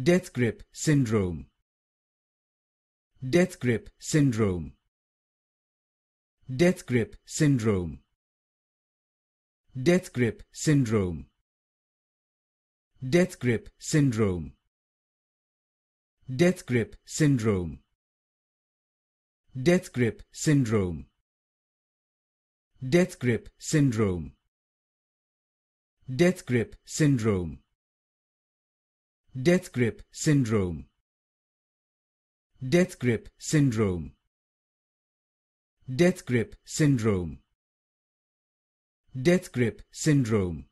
Death grip syndrome. Death grip syndrome. Death grip syndrome. Death grip syndrome. Death grip syndrome. Death grip syndrome. Death grip syndrome. Death grip syndrome. Death grip syndrome. Death grip syndrome. Death grip syndrome. Death grip syndrome. Death grip syndrome.